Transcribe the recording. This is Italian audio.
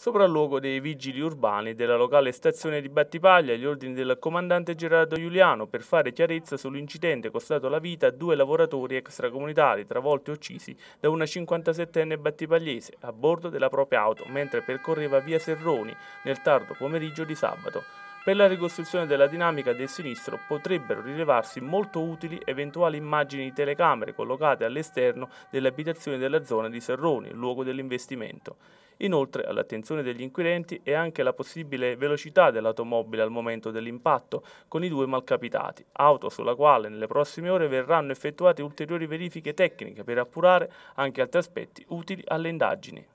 sopralluogo dei vigili urbani della locale stazione di Battipaglia agli ordini del comandante Gerardo Giuliano per fare chiarezza sull'incidente costato la vita a due lavoratori extracomunitari travolti e uccisi da una 57enne battipagliese a bordo della propria auto mentre percorreva via Serroni nel tardo pomeriggio di sabato. Per la ricostruzione della dinamica del sinistro potrebbero rilevarsi molto utili eventuali immagini di telecamere collocate all'esterno delle abitazioni della zona di Serroni, luogo dell'investimento. Inoltre all'attenzione degli inquirenti è anche la possibile velocità dell'automobile al momento dell'impatto con i due malcapitati, auto sulla quale nelle prossime ore verranno effettuate ulteriori verifiche tecniche per appurare anche altri aspetti utili alle indagini.